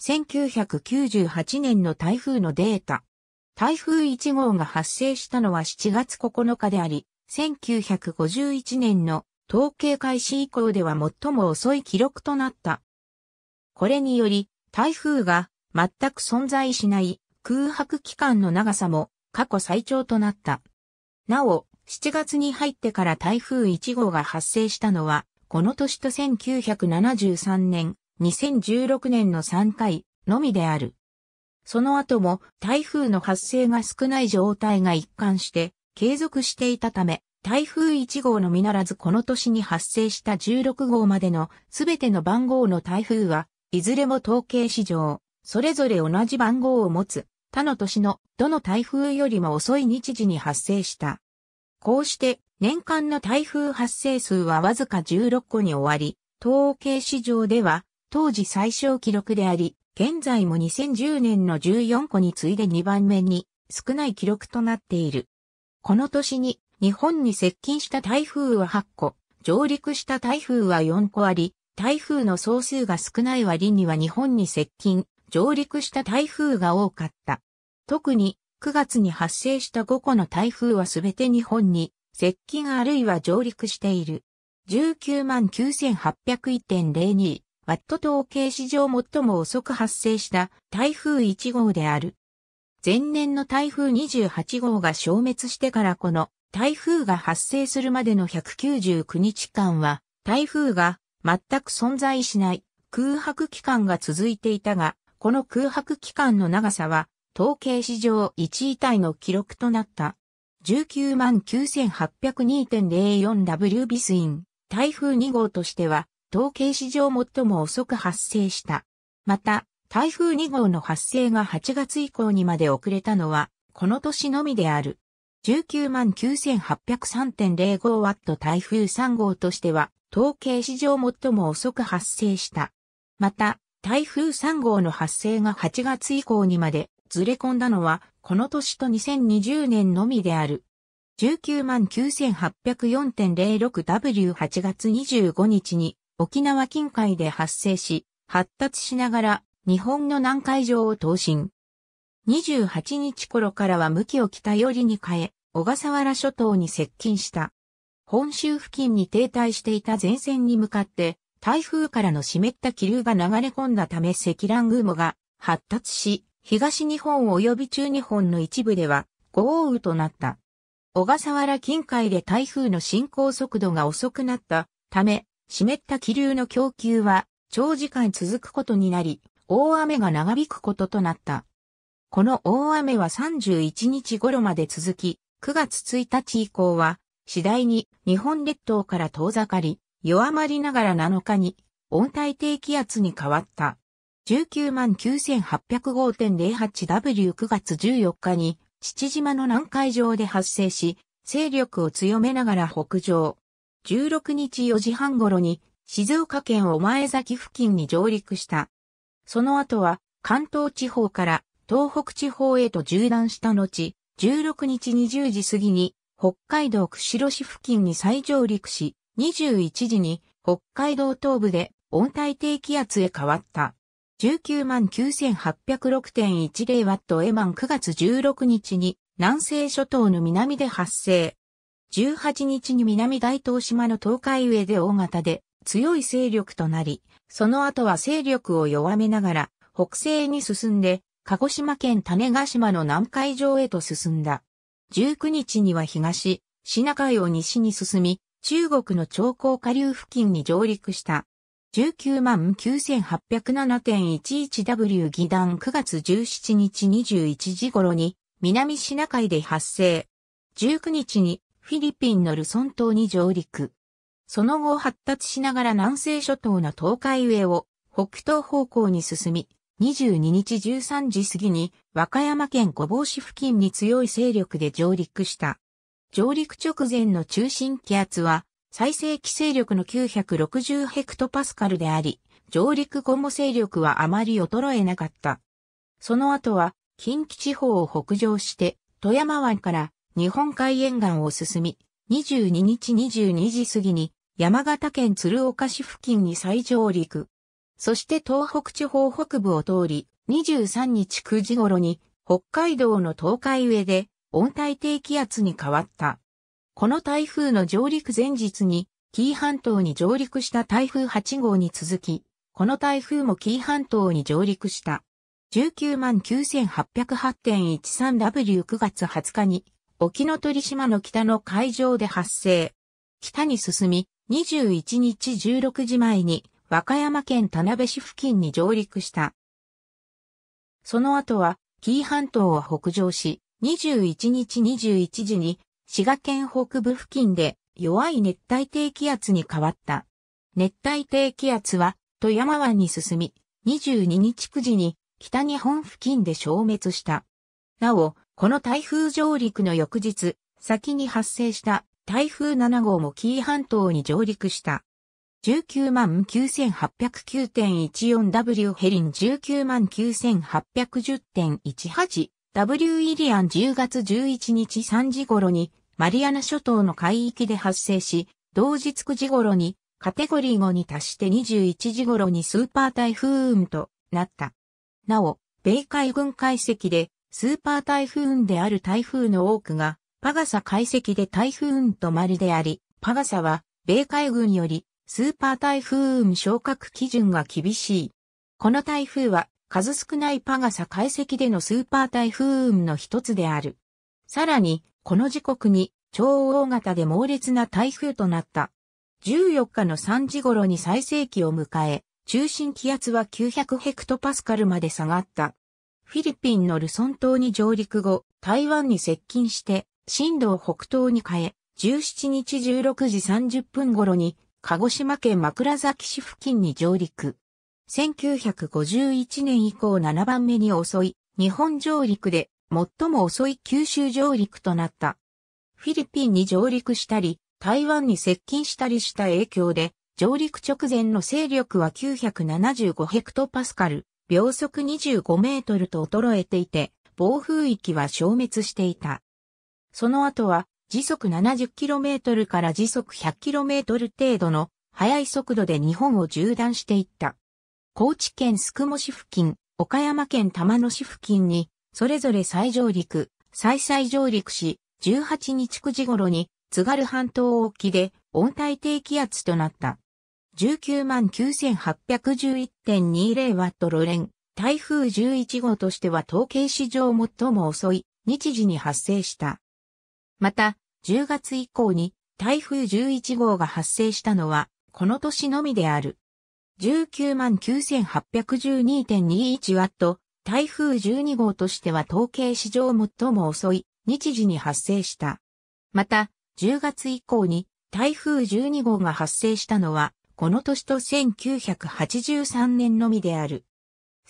1998年の台風のデータ。台風1号が発生したのは7月9日であり、1951年の統計開始以降では最も遅い記録となった。これにより、台風が全く存在しない空白期間の長さも過去最長となった。なお、7月に入ってから台風1号が発生したのは、この年と1973年2016年の3回のみである。その後も台風の発生が少ない状態が一貫して継続していたため、台風1号のみならずこの年に発生した16号までのすべての番号の台風は、いずれも統計史上、それぞれ同じ番号を持つ、他の年のどの台風よりも遅い日時に発生した。こうして年間の台風発生数はわずか16個に終わり、統計史上では当時最小記録であり、現在も2010年の14個に次いで2番目に少ない記録となっている。この年に日本に接近した台風は8個、上陸した台風は4個あり、台風の総数が少ない割には日本に接近、上陸した台風が多かった。特に9月に発生した5個の台風はすべて日本に接近あるいは上陸している。199801.02バット統計史上最も遅く発生した台風1号である。前年の台風28号が消滅してからこの台風が発生するまでの199日間は台風が全く存在しない空白期間が続いていたが、この空白期間の長さは統計史上1位体の記録となった。19万 9802.04W ビスイン、台風2号としては統計史上最も遅く発生した。また、台風2号の発生が8月以降にまで遅れたのは、この年のみである。199,803.05ワット台風3号としては、統計史上最も遅く発生した。また、台風3号の発生が8月以降にまでずれ込んだのは、この年と2020年のみである。199,804.06W8 月25日に沖縄近海で発生し、発達しながら日本の南海上を投進。28日頃からは向きを北寄りに変え、小笠原諸島に接近した。本州付近に停滞していた前線に向かって、台風からの湿った気流が流れ込んだため積乱雲が発達し、東日本及び中日本の一部では豪雨となった。小笠原近海で台風の進行速度が遅くなったため、湿った気流の供給は長時間続くことになり、大雨が長引くこととなった。この大雨は31日頃まで続き、9月1日以降は、次第に日本列島から遠ざかり、弱まりながら7日に温帯低気圧に変わった。199,805.08W9 月14日に父島の南海上で発生し、勢力を強めながら北上。16日4時半頃に静岡県お前崎付近に上陸した。その後は関東地方から東北地方へと縦断した後、16日20時過ぎに北海道釧路市付近に再上陸し、21時に北海道東部で温帯低気圧へ変わった。199,806.10ワットエマン9月16日に南西諸島の南で発生。18日に南大東島の東海上で大型で強い勢力となり、その後は勢力を弱めながら北西に進んで、鹿児島県種ヶ島の南海上へと進んだ。19日には東、シナ海を西に進み、中国の長江下流付近に上陸した。19万 9807.11W 議団9月17日21時頃に南シナ海で発生。19日にフィリピンのルソン島に上陸。その後発達しながら南西諸島の東海上を北東方向に進み、22日13時過ぎに和歌山県御坊市付近に強い勢力で上陸した。上陸直前の中心気圧は最盛期勢力の960ヘクトパスカルであり、上陸後も勢力はあまり衰えなかった。その後は近畿地方を北上して富山湾から日本海沿岸を進み、22日22時過ぎに山形県鶴岡市付近に再上陸。そして東北地方北部を通り、23日9時頃に北海道の東海上で温帯低気圧に変わった。この台風の上陸前日に、紀伊半島に上陸した台風8号に続き、この台風も紀伊半島に上陸した。19 9808.13W9 月20日に沖ノ鳥島の北の海上で発生。北に進み、21日16時前に和歌山県田辺市付近に上陸した。その後は紀伊半島を北上し、21日21時に滋賀県北部付近で弱い熱帯低気圧に変わった。熱帯低気圧は富山湾に進み、22日9時に北日本付近で消滅した。なお、この台風上陸の翌日、先に発生した台風7号も紀伊半島に上陸した。199,809.14W ヘリン 199,810.18W イリアン10月11日3時頃にマリアナ諸島の海域で発生し、同日9時頃にカテゴリー5に達して21時頃にスーパー台風運となった。なお、米海軍解析でスーパー台風雲である台風の多くが、パガサ解析で台風雲とまであり、パガサは、米海軍より、スーパー台風雲昇格基準が厳しい。この台風は、数少ないパガサ解析でのスーパー台風雲の一つである。さらに、この時刻に、超大型で猛烈な台風となった。14日の3時頃に最盛期を迎え、中心気圧は900ヘクトパスカルまで下がった。フィリピンのルソン島に上陸後、台湾に接近して、震度を北東に変え、17日16時30分頃に、鹿児島県枕崎市付近に上陸。1951年以降7番目に遅い、日本上陸で、最も遅い九州上陸となった。フィリピンに上陸したり、台湾に接近したりした影響で、上陸直前の勢力は975ヘクトパスカル、秒速25メートルと衰えていて、暴風域は消滅していた。その後は、時速7 0キロメートルから時速 100km 程度の速い速度で日本を縦断していった。高知県宿毛市付近、岡山県玉野市付近に、それぞれ再上陸、再再上陸し、18日9時頃に津軽半島沖で温帯低気圧となった。1 9 9 8 1 1 2 0ワトロレン、台風11号としては統計史上最も遅い日時に発生した。また、10月以降に台風11号が発生したのは、この年のみである。1 9 9 8 1 2 2 1ワット、台風12号としては統計史上最も遅い日時に発生した。また、10月以降に台風12号が発生したのは、この年と1983年のみである。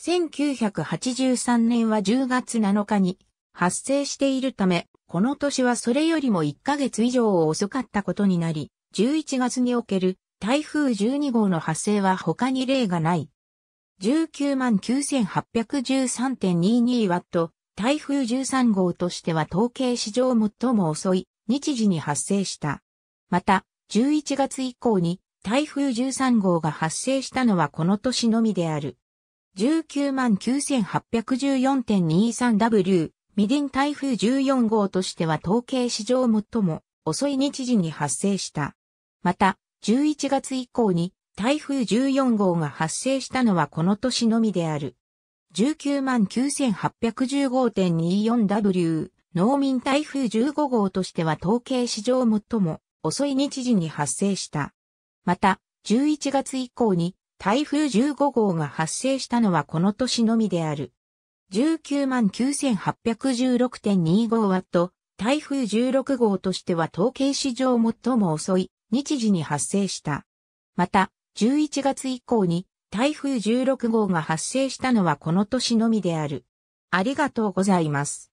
1983年は10月7日に発生しているため、この年はそれよりも1ヶ月以上遅かったことになり、11月における台風12号の発生は他に例がない。1 9 9 8 1 3 2 2と、台風13号としては統計史上最も遅い日時に発生した。また、11月以降に台風13号が発生したのはこの年のみである。199,814.23W、未電台風14号としては統計史上最も遅い日時に発生した。また、11月以降に台風14号が発生したのはこの年のみである。199,815.24W、農民台風15号としては統計史上最も遅い日時に発生した。また、11月以降に台風15号が発生したのはこの年のみである。1 9 9 8 1 6 2 5と、台風16号としては統計史上最も遅い日時に発生した。また、11月以降に台風16号が発生したのはこの年のみである。ありがとうございます。